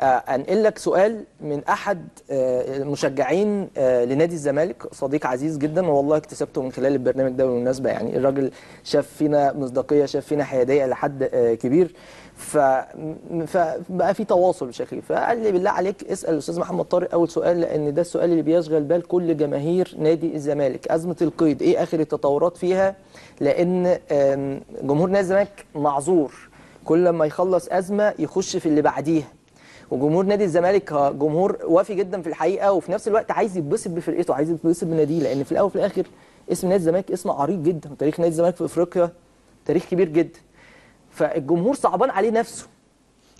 آه، انقل لك سؤال من احد آه، المشجعين آه، لنادي الزمالك صديق عزيز جدا والله اكتسبته من خلال البرنامج ده بالمناسبه يعني الراجل شاف فينا مصداقيه شاف فينا حياديه لحد كبير ف... فبقى في تواصل بشكل فقال لي بالله عليك اسال الاستاذ محمد طارق اول سؤال لان ده السؤال اللي بيشغل بال كل جماهير نادي الزمالك ازمه القيد ايه اخر التطورات فيها لان جمهور نادي الزمالك معذور كل ما يخلص ازمه يخش في اللي بعديها وجمهور نادي الزمالك جمهور وافي جدا في الحقيقه وفي نفس الوقت عايز يتبسط بفرقته عايز يتبسط بناديه لان في الاول وفي الاخر اسم نادي الزمالك اسم عريق جدا وتاريخ نادي الزمالك في افريقيا تاريخ كبير جدا فالجمهور صعبان عليه نفسه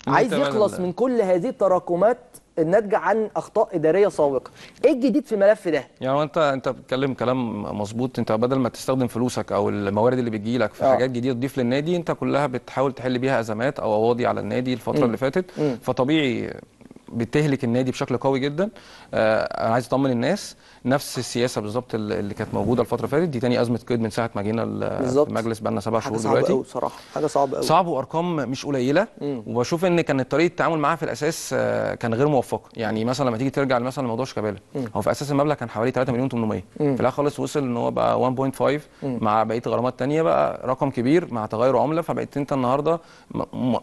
عايز يخلص من كل هذه التراكمات الناتجه عن اخطاء اداريه سابقه ايه الجديد في الملف ده يعني انت انت بتتكلم كلام مظبوط انت بدل ما تستخدم فلوسك او الموارد اللي بتجي لك في آه. حاجات جديده تضيف للنادي انت كلها بتحاول تحل بيها ازمات او اواضي على النادي الفتره م. اللي فاتت م. فطبيعي بتهلك النادي بشكل قوي جدا آه، انا عايز اطمن الناس نفس السياسه بالظبط اللي كانت موجوده الفتره اللي فاتت دي تاني ازمه قيد من ساعه ما جينا المجلس بقى لنا سبع شهور دلوقتي حاجه صعبه قوي صراحه حاجه صعبه قوي صعب وارقام مش قليله وبشوف ان كانت طريقه التعامل معاها في الاساس آه، كان غير موفقه يعني مثلا لما تيجي ترجع مثلا لموضوع شيكابالا هو في اساس المبلغ كان حوالي 3 مليون 800 في الاخر خالص وصل ان هو بقى 1.5 مع بقيه غرامات ثانيه بقى رقم كبير مع تغير عمله فبقيت انت النهارده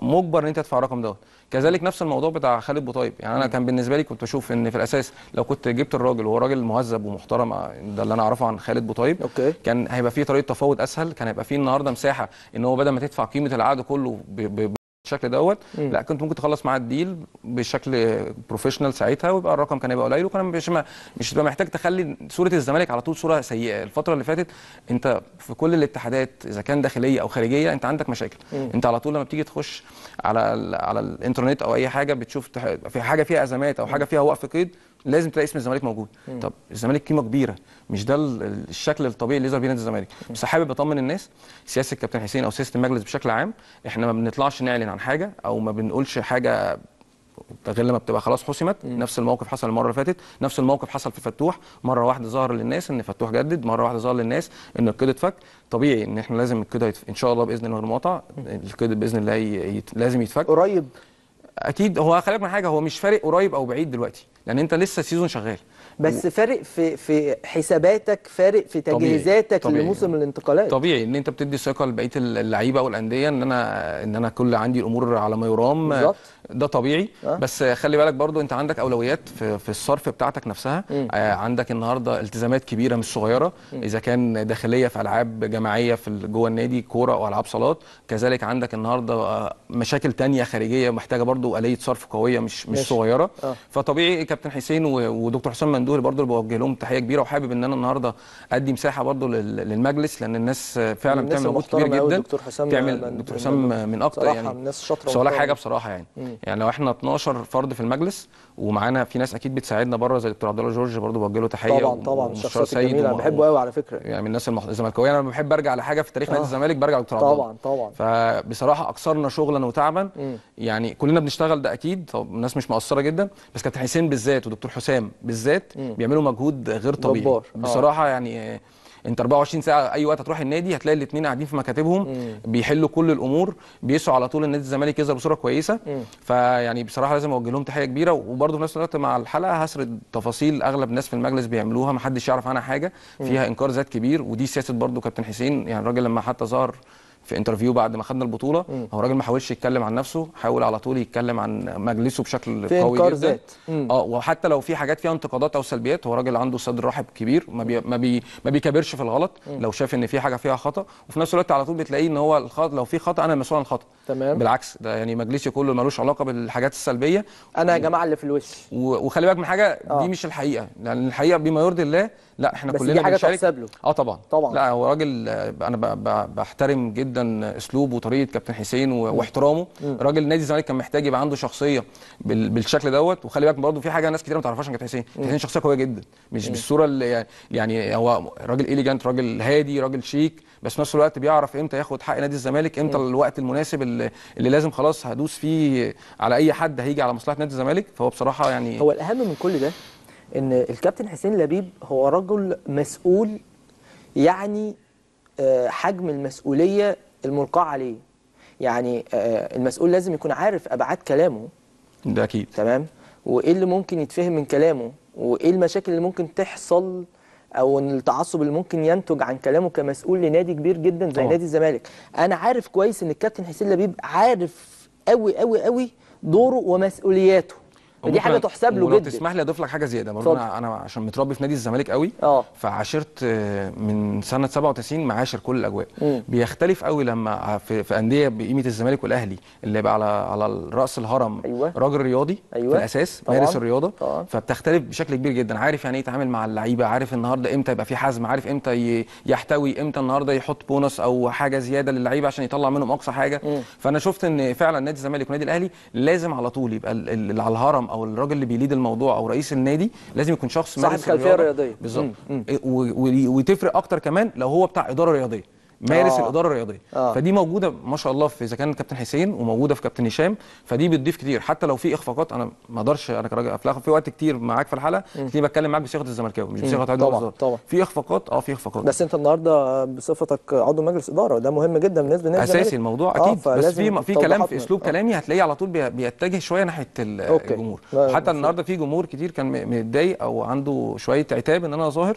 مجبر ان انت تدفع الرقم دوت كذلك نفس الموضوع بتاع خالد بوطيب يعني انا كان بالنسبه لي كنت اشوف ان في الاساس لو كنت جبت الراجل وهو راجل مهذب ومحترم آه، ده اللي انا اعرفه عن خالد بوطيب كان هيبقى فيه طريقه تفاوض اسهل كان هيبقى فيه النهارده مساحه ان هو بدل ما تدفع قيمه العقد كله ب... ب... بالشكل دوت لا كنت ممكن تخلص معاه الديل بشكل بروفيشنال ساعتها ويبقى الرقم كان هيبقى قليل وكان مش ما مش تبقى محتاج تخلي صوره الزمالك على طول صوره سيئه الفتره اللي فاتت انت في كل الاتحادات اذا كان داخليه او خارجيه انت عندك مشاكل مم. انت على طول لما بتيجي تخش على ال على الانترنت او اي حاجه بتشوف في حاجه فيها ازمات او حاجه فيها وقف قيد لازم تلاقي اسم الزمالك موجود مم. طب الزمالك قيمه كبيره مش ده الشكل الطبيعي اللي يظهر بيه نادي الزمالك بس حابب اطمن الناس سياسه الكابتن حسين او سياسه المجلس بشكل عام احنا ما بنطلعش نعلن عن حاجه او ما بنقولش حاجه غير لما بتبقى خلاص حسمت مم. نفس الموقف حصل المره اللي فاتت نفس الموقف حصل في فتوح مره واحده ظهر للناس ان فتوح جدد مره واحده ظهر للناس ان القيد اتفك طبيعي ان احنا لازم القيد ان شاء الله باذن الله المقاطعه القيد باذن الله يت... لازم يتفك قريب اكيد هو خليك من حاجه هو مش فارق قريب او بعيد دلوقتي لان انت لسه السيزون شغال بس و... فارق في في حساباتك فارق في تجهيزاتك طبيعي. لموسم الانتقالات طبيعي ان انت بتدي ثقه لبقيه اللعيبه والانديه ان انا ان انا كل عندي الامور على ما يرام بالظبط ده طبيعي أه؟ بس خلي بالك برضو انت عندك اولويات في, في الصرف بتاعتك نفسها آه عندك النهارده التزامات كبيره مش صغيره م. اذا كان داخليه في العاب جماعيه في جوه النادي كوره والعاب صالات كذلك عندك النهارده آه، مشاكل تانية خارجيه محتاجه برضو اليه صرف قويه مش مش ماشي. صغيره أه. فطبيعي كابتن حسين ودكتور حسام دول برضو اللي بوجه لهم تحيه كبيره وحابب ان انا النهارده ادي مساحه برضو للمجلس لان الناس فعلا الناس بتعمل مجهود كبير جدا دكتور حسام بتعمل دكتور حسام من اكتر يعني الناس شاطره صلاح حاجه بصراحه يعني مم. يعني لو احنا 12 فرد في المجلس ومعانا في ناس اكيد بتساعدنا بره زي دكتور عبد الله جورج برضو بوجه له تحيه طبعا طبعا الشخصيات الجميله انا بحبه قوي على فكره يعني من الناس الزملكاويه انا بحب ارجع على حاجه في تاريخ نادي آه. الزمالك برجع للدكتور عبد الله طبعا طبعا فبصراحه اكثرنا شغلا وتعبا يعني كلنا بنشتغل ده اكيد طب الناس مش مقصره جدا بس كابتن حسين بالذات ودكتور حسام بالذات بيعملوا مجهود غير طبيعي جبار. آه. بصراحه يعني انت 24 ساعه اي وقت هتروح النادي هتلاقي الاثنين قاعدين في مكاتبهم مم. بيحلوا كل الامور بيسعوا على طول النادي الزمالك يظهر بصوره كويسه فيعني بصراحه لازم اوجه لهم تحيه كبيره وبرده في نفس الوقت مع الحلقه هسرد تفاصيل اغلب الناس في المجلس بيعملوها ما حدش يعرف عنها حاجه فيها انكار ذات كبير ودي سياسه برده كابتن حسين يعني الراجل لما حتى ظهر في انترفيو بعد ما خدنا البطوله مم. هو الراجل ما حاولش يتكلم عن نفسه حاول على طول يتكلم عن مجلسه بشكل في قوي جدا ذات. اه وحتى لو في حاجات فيها انتقادات او سلبيات هو راجل عنده صدر رحب كبير ما بي ما, بي ما بيكبرش في الغلط مم. لو شاف ان في حاجه فيها خطا وفي نفس الوقت على طول بتلاقيه ان هو الخط... لو في خطا انا مسؤول عن الخطا تمام بالعكس ده يعني مجلسي كله ملوش علاقه بالحاجات السلبيه انا يا جماعه اللي في الوش و... وخلي بالك من حاجه آه. دي مش الحقيقه لان الحقيقه بما يرضي الله لا احنا بس كلنا بنشارك حاجه له اه طبعا طبعا لا هو راجل آه، انا ب... ب... بحترم جدا جدا اسلوب وطريقه كابتن حسين واحترامه راجل نادي الزمالك كان محتاج يبقى عنده شخصيه بالشكل دوت وخلي بالك برضه في حاجه ناس كتير ما تعرفهاش عن كابتن حسين كابتن حسين شخصيه قويه جدا مش بالصوره اللي يعني, يعني هو راجل ايليجنت راجل هادي راجل شيك بس في نفس الوقت بيعرف امتى ياخد حق نادي الزمالك امتى الوقت المناسب اللي, اللي لازم خلاص هدوس فيه على اي حد هيجي على مصلحه نادي الزمالك فهو بصراحه يعني هو الاهم من كل ده ان الكابتن حسين لبيب هو رجل مسؤول يعني آه، حجم المسؤولية الملقاة عليه يعني آه، آه، المسؤول لازم يكون عارف أبعاد كلامه ده أكيد تمام وإيه اللي ممكن يتفهم من كلامه وإيه المشاكل اللي ممكن تحصل او التعصب اللي ممكن ينتج عن كلامه كمسؤول لنادي كبير جدا زي أوه. نادي الزمالك انا عارف كويس ان الكابتن حسين لبيب عارف قوي قوي قوي دوره ومسؤولياته فدي حاجه تحسب له جدا تسمح لي اضيف لك حاجه زياده برضو انا انا عشان متربي في نادي الزمالك قوي أوه. فعاشرت آه، من سنه 97 معاشر كل الاجواء مم. بيختلف قوي لما في, في انديه بقيمه الزمالك والاهلي اللي يبقى على على راس الهرم أيوة. راجل رياضي أيوة. في الاساس طبعا. مارس الرياضه طبعا. فبتختلف بشكل كبير جدا عارف يعني ايه يتعامل مع اللعيبه عارف النهارده امتى يبقى في حزم عارف امتى يحتوي امتى النهارده يحط بونص او حاجه زياده للعيبه عشان يطلع منهم اقصى حاجه مم. فانا شفت ان فعلا نادي الزمالك ونادي الاهلي لازم على طول يبقى على الهرم او الراجل اللي بيليد الموضوع او رئيس النادي لازم يكون شخص صاحب خلفيه رياضيه بالظبط إيه، وتفرق اكتر كمان لو هو بتاع اداره رياضيه مارس آه. الاداره الرياضيه آه. فدي موجوده ما شاء الله في اذا كان كابتن حسين وموجوده في كابتن هشام فدي بتضيف كتير حتى لو في اخفاقات انا ما اقدرش انا كراجل في وقت كتير معاك في الحلقه كتير بتكلم معاك بصيغه الزملكاوي مش بصيغه عضو طبعا طبعا في اخفاقات اه في اخفاقات بس انت النهارده بصفتك عضو مجلس اداره ده مهم جدا بالنسبه للنادي اساسي الموضوع آه، اكيد آه بس في في كلام في اسلوب آه. كلامي هتلاقيه على طول بيتجه شويه ناحيه الجمهور حتى النهارده في جمهور كتير كان متضايق او عنده شويه عتاب ان انا ظاهر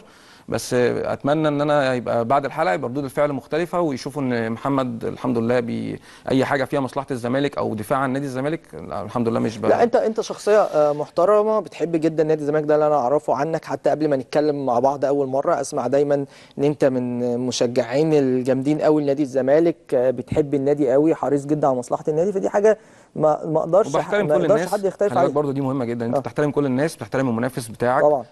بس اتمنى ان انا يبقى بعد الحلقه يبقى ردود الفعل مختلفه ويشوفوا ان محمد الحمد لله بي اي حاجه فيها مصلحه الزمالك او دفاع عن نادي الزمالك الحمد لله مش بقى. لا انت انت شخصيه آه، محترمه بتحب جدا نادي الزمالك ده اللي انا اعرفه عنك حتى قبل ما نتكلم مع بعض اول مره اسمع دايما ان انت من مشجعين الجامدين قوي لنادي الزمالك آه، بتحب النادي قوي حريص جدا على مصلحه النادي فدي حاجه ما ما اقدرش ما اقدرش حد يختلف عليها برضه دي مهمه جدا انت آه. بتحترم كل الناس بتحترم المنافس بتاعك طبعا.